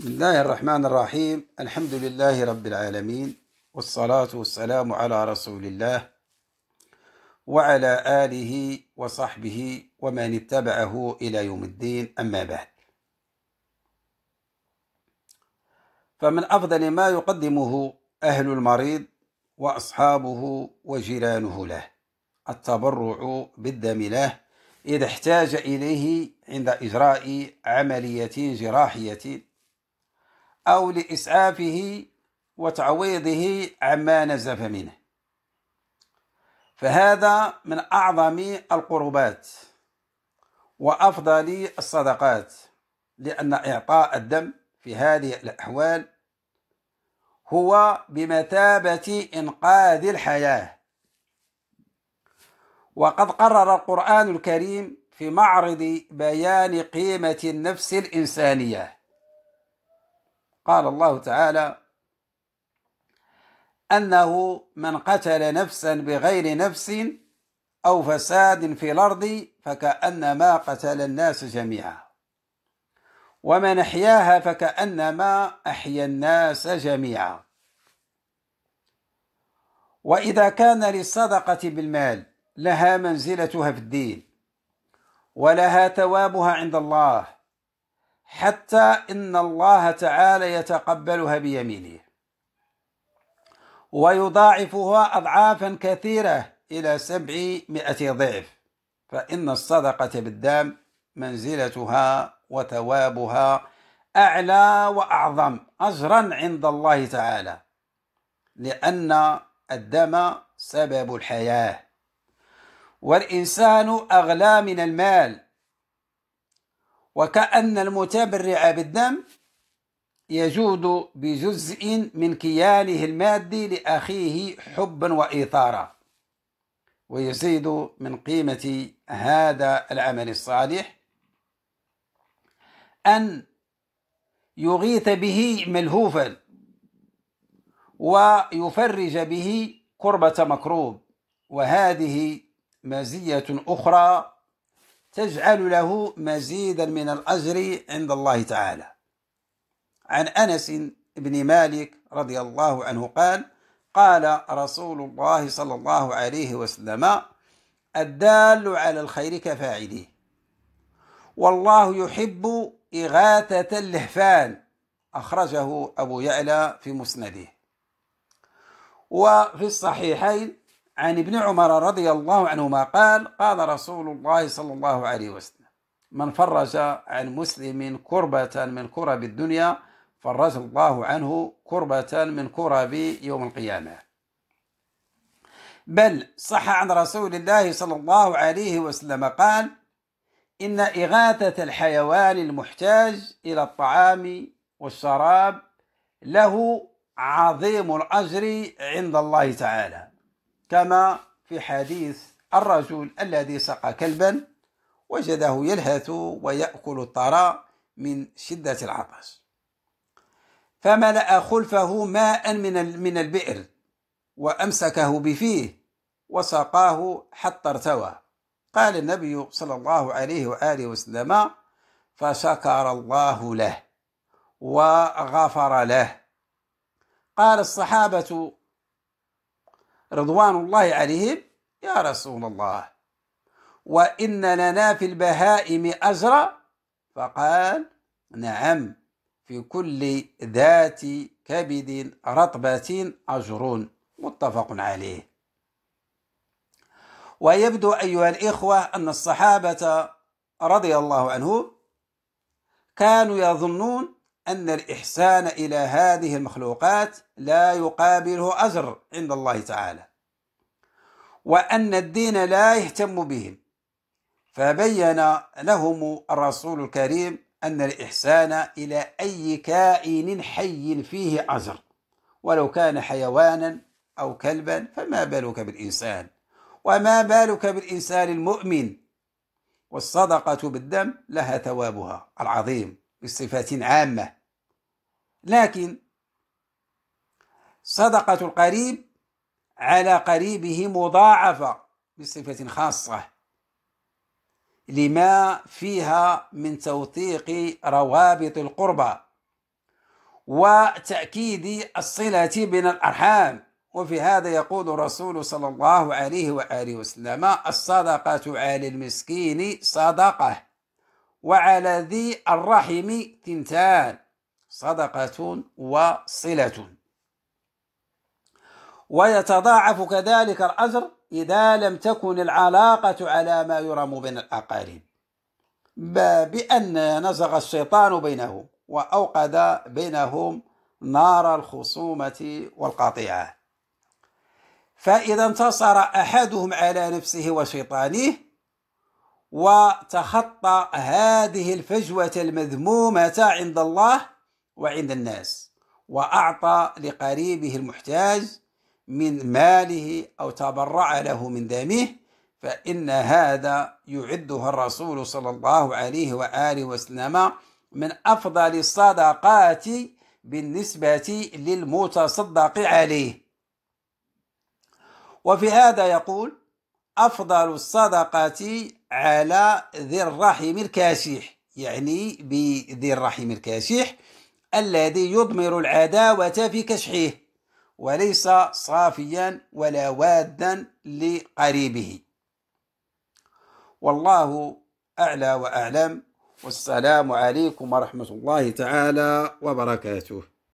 بسم الله الرحمن الرحيم الحمد لله رب العالمين والصلاة والسلام على رسول الله وعلى آله وصحبه ومن اتبعه إلى يوم الدين أما بعد فمن أفضل ما يقدمه أهل المريض وأصحابه وجيرانه له التبرع بالدم له إذا احتاج إليه عند إجراء عملية جراحية أو لإسعافه وتعويضه عما نزف منه فهذا من أعظم القربات وأفضل الصدقات لأن إعطاء الدم في هذه الأحوال هو بمثابة إنقاذ الحياة وقد قرر القرآن الكريم في معرض بيان قيمة النفس الإنسانية قال الله تعالى أنه من قتل نفسا بغير نفس أو فساد في الأرض فكأنما قتل الناس جميعا ومن أحياها فكأنما أحيا الناس جميعا وإذا كان للصدقة بالمال لها منزلتها في الدين ولها ثوابها عند الله حتى إن الله تعالى يتقبلها بيمينه ويضاعفها أضعافا كثيرة إلى سبعمائة ضعف فإن الصدقة بالدم منزلتها وثوابها أعلى وأعظم أجرا عند الله تعالى لأن الدم سبب الحياة والإنسان أغلى من المال وكأن المتبرع بالدم يجود بجزء من كيانه المادي لأخيه حبا وإثارة ويزيد من قيمة هذا العمل الصالح أن يغيث به ملهوفا ويفرج به كربة مكروب وهذه مزية أخرى تجعل له مزيدا من الأجر عند الله تعالى عن أنس بن مالك رضي الله عنه قال قال رسول الله صلى الله عليه وسلم الدال على الخير كفاعله والله يحب إغاثة اللهفان أخرجه أبو يعلى في مسنده وفي الصحيحين عن ابن عمر رضي الله عنهما قال قال رسول الله صلى الله عليه وسلم من فرج عن مسلم كربة من كرب الدنيا فرج الله عنه كربة من كرب يوم القيامة بل صح عن رسول الله صلى الله عليه وسلم قال إن إغاثة الحيوان المحتاج إلى الطعام والشراب له عظيم الأجر عند الله تعالى كما في حديث الرجل الذي سقى كلبا وجده يلهث ويأكل الطرى من شدة العطش فملأ خلفه ماء من من البئر وأمسكه بفيه وسقاه حتى ارتوى قال النبي صلى الله عليه وآله وسلم فشكر الله له وغفر له قال الصحابة رضوان الله عليهم يا رسول الله وإن لنا في البهائم أجرا فقال نعم في كل ذات كبد رطبة أجر متفق عليه ويبدو أيها الإخوة أن الصحابة رضي الله عنهم كانوا يظنون أن الإحسان إلى هذه المخلوقات لا يقابله أجر عند الله تعالى وأن الدين لا يهتم بهم فبين لهم الرسول الكريم أن الإحسان إلى أي كائن حي فيه أجر ولو كان حيوانا أو كلبا فما بالك بالإنسان وما بالك بالإنسان المؤمن والصدقة بالدم لها ثوابها العظيم بصفة عامة لكن صدقة القريب على قريبه مضاعفة بصفة خاصة لما فيها من توثيق روابط القربى وتأكيد الصلة بين الأرحام وفي هذا يقول الرسول صلى الله عليه وآله وسلم الصدقة على المسكين صدقة وعلى ذي الرحم تنتان صدقة وصلة ويتضاعف كذلك الأجر إذا لم تكن العلاقة على ما يرام بين الأقارب بأن نزغ الشيطان بينهم وأوقد بينهم نار الخصومة والقطيعة فإذا انتصر أحدهم على نفسه وشيطانه وتخطى هذه الفجوة المذمومة عند الله وعند الناس وأعطى لقريبه المحتاج من ماله أو تبرع له من دمه فإن هذا يعدها الرسول صلى الله عليه وآله وسلم من أفضل الصدقات بالنسبة للمتصدق عليه وفي هذا يقول أفضل الصدقات على ذي الرحم الكاشح يعني بذي الرحم الكاشح الذي يضمر العداوة في كشحه وليس صافيا ولا وادا لقريبه والله أعلى وأعلم والسلام عليكم ورحمة الله تعالى وبركاته